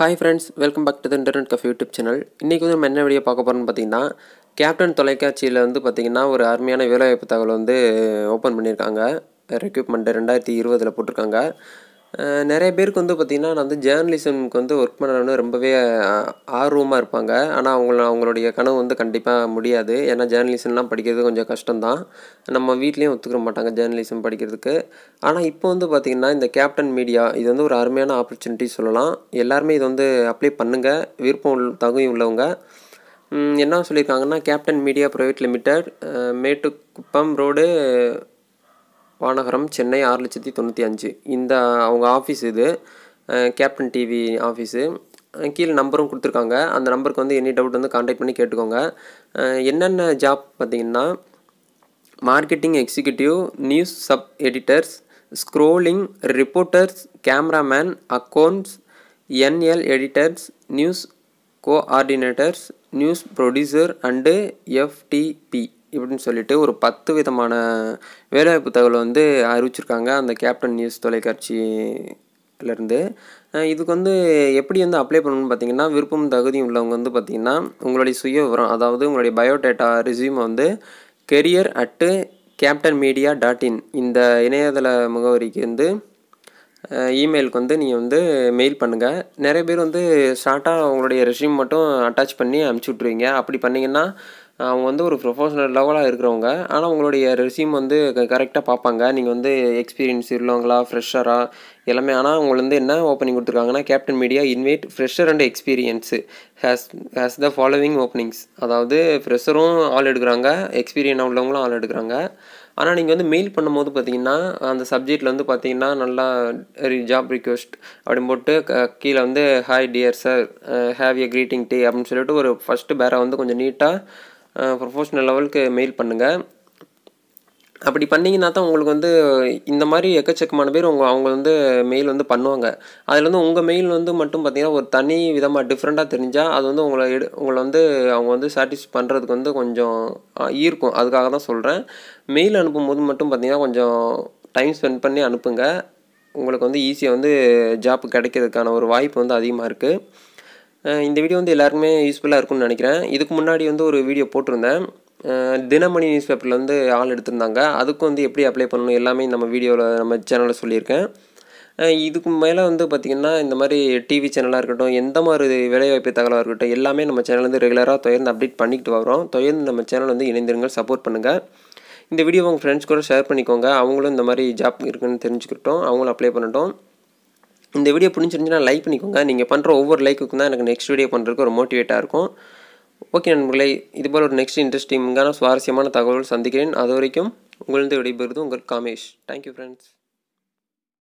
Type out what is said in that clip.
hi friends welcome back to the internet cafe YouTube channel இன்றைக்கி வந்து நம்ம என்ன வீடியோ பார்க்க போகிறோம்னு பார்த்தீங்கன்னா கேப்டன் தொலைக்காட்சியில் வந்து பார்த்திங்கன்னா ஒரு அருமையான வேலைவாய்ப்பு தகவல் வந்து ஓப்பன் பண்ணியிருக்காங்க ரெக்யூப்மெண்ட்டு ரெண்டாயிரத்தி இருபதில் போட்டிருக்காங்க நிறைய பேருக்கு வந்து பார்த்திங்கன்னா நான் வந்து ஜேர்னலிசம்க்கு வந்து ஒர்க் பண்ணணும்னு ரொம்பவே ஆர்வமாக இருப்பாங்க ஆனால் அவங்கள அவங்களுடைய கனவு வந்து கண்டிப்பாக முடியாது ஏன்னா ஜேர்னலிசம்லாம் படிக்கிறது கொஞ்சம் கஷ்டம்தான் நம்ம வீட்லேயும் ஒத்துக்கிற மாட்டாங்க ஜேர்னலிசம் படிக்கிறதுக்கு ஆனால் இப்போ வந்து பார்த்திங்கன்னா இந்த கேப்டன் மீடியா இது வந்து ஒரு அருமையான ஆப்பர்ச்சுனிட்டி சொல்லலாம் எல்லாருமே இது வந்து அப்ளை பண்ணுங்கள் விருப்பம் தகுதி உள்ளவங்க என்ன சொல்லியிருக்காங்கன்னா Captain Media private limited Mettukuppam road Vanagaram Chennai ஆறு லட்சத்தி தொண்ணூற்றி அஞ்சு இந்த அவங்க ஆஃபீஸ் இது கேப்டன் டிவி ஆஃபீஸு கீழே நம்பரும் கொடுத்துருக்காங்க அந்த நம்பருக்கு வந்து எனி டவுட் வந்து காண்டாக்ட் பண்ணி கேட்டுக்கோங்க என்னென்ன ஜாப் பார்த்திங்கன்னா marketing executive news sub editors scrolling reporters cameraman accounts NL editors news coordinators news producer and FTP இப்படின்னு சொல்லிட்டு ஒரு பத்து விதமான வேலைவாய்ப்பு தகவலை வந்து அறிவிச்சிருக்காங்க அந்த கேப்டன் நியூஸ் தொலைக்காட்சியிலேருந்து இதுக்கு வந்து எப்படி வந்து அப்ளை பண்ணணும்னு பார்த்தீங்கன்னா விருப்பம் தகுதியும் உள்ளவங்க வந்து பார்த்திங்கன்னா உங்களுடைய சுய விவரம் அதாவது உங்களுடைய பயோடேட்டா ரெசியூமை வந்து career at Captain Media dot in இந்த இணையதள முகவரிக்கு வந்து இமெயிலுக்கு வந்து நீங்கள் வந்து மெயில் பண்ணுங்கள் நிறைய பேர் வந்து ஷார்ட்டாக உங்களுடைய ரெஸ்யூம் மட்டும் அட்டாச் பண்ணி அனுப்பிச்சி விட்ருவீங்க அப்படி பண்ணிங்கன்னா அவங்க வந்து ஒரு ப்ரொஃபஷனல் லெவலாக இருக்கிறவங்க ஆனால் உங்களுடைய ரெசியூம் வந்து கரெக்டாக பார்ப்பாங்க நீங்கள் வந்து எக்ஸ்பீரியன்ஸ் உள்ளவங்களா ஃப்ரெஷராக எல்லாமே ஆனால் உங்களை வந்து என்ன ஓப்பனிங் கொடுத்துருக்காங்கன்னா Captain Media invite fresher and experience has has the following openings அதாவது ஃப்ரெஷரும் ஆள் எடுக்கிறாங்க எக்ஸ்பீரியன் உள்ளவங்களும் ஆள் எடுக்கிறாங்க ஆனால் நீங்கள் வந்து மெயில் பண்ணும்போது பார்த்தீங்கன்னா அந்த சப்ஜெக்டில் வந்து பார்த்தீங்கன்னா நல்லா ஜாப் ரிக்வெஸ்ட் அப்படின்னு போட்டு கீழே வந்து hi dear sir have a greeting day அப்படின்னு சொல்லிட்டு ஒரு ஃபஸ்ட்டு பேரை வந்து கொஞ்சம் நீட்டாக ப்ரொஃபஷனல் லெவலுக்கு மெயில் பண்ணுங்கள் அப்படி பண்ணிங்கன்னா தான் உங்களுக்கு வந்து இந்த மாதிரி எக்கச்சக்கமான பேர் உங்கள் அவங்க வந்து மெயில் வந்து பண்ணுவாங்க அதில் வந்து உங்கள் மெயில் வந்து மட்டும் பார்த்திங்கன்னா ஒரு தனி விதமாக டிஃப்ரெண்ட்டாக தெரிஞ்சால் அது வந்து உங்களை எடு உங்களை வந்து அவங்க வந்து சாட்டிஸ்ஃபை பண்ணுறதுக்கு வந்து கொஞ்சம் ஈர்க்கும் அதுக்காக தான் சொல்கிறேன் மெயில் அனுப்பும்போது மட்டும் பார்த்திங்கன்னா கொஞ்சம் டைம் ஸ்பெண்ட் பண்ணி அனுப்புங்க உங்களுக்கு வந்து ஈஸியாக வந்து ஜாப் கிடைக்கிறதுக்கான ஒரு வாய்ப்பு வந்து அதிகமாக இருக்குது இந்த வீடியோ வந்து எல்லாருக்குமே யூஸ்ஃபுல்லாக இருக்கும்னு நினைக்கிறேன் இதுக்கு முன்னாடி வந்து ஒரு வீடியோ போட்டிருந்தேன் தினமணி நியூஸ் பேப்பரில் வந்து ஆள் எடுத்திருந்தாங்க அதுக்கும் வந்து எப்படி அப்ளை பண்ணணும் எல்லாமே நம்ம வீடியோவில் நம்ம சேனலில் சொல்லியிருக்கேன் இதுக்கு மேலே வந்து பார்த்திங்கன்னா இந்த மாதிரி டிவி சேனலாக இருக்கட்டும் எந்த மாதிரி வேலைவாய்ப்பு தகவலாக இருக்கட்டும் எல்லாமே நம்ம சேனல் வந்து ரெகுலராக தொடர்ந்து அப்டேட் பண்ணிக்கிட்டு வரோம் தொடர்ந்து நம்ம சேனல் வந்து இணைந்திருங்கள் சப்போர்ட் பண்ணுங்கள் இந்த வீடியோ உங்கள் ஃப்ரெண்ட்ஸ் கூட ஷேர் பண்ணிக்கோங்க அவங்களும் இந்த மாதிரி ஜாப் இருக்குன்னு தெரிஞ்சுக்கிட்டோம் அவங்களும் அப்ளை பண்ணட்டும் இந்த வீடியோ பிடிச்சிருந்துச்சுன்னா லைக் பண்ணிக்கோங்க நீங்கள் பண்ணுற ஒவ்வொரு லைக்குக்கும் தான் எனக்கு நெக்ஸ்ட் வீடியோ பண்ணுறதுக்கு ஒரு மோட்டிவேட்டாக இருக்கும் ஓகே நண்பர்களே இதுபோல் ஒரு நெக்ஸ்ட் இன்ட்ரெஸ்டிங்கான சுவாரஸ்யமான தகவல் சந்திக்கிறேன் அது வரைக்கும் உங்களிருந்து விடைபெறுவது உங்கள் காமேஷ் தேங்க்யூ ஃப்ரெண்ட்ஸ்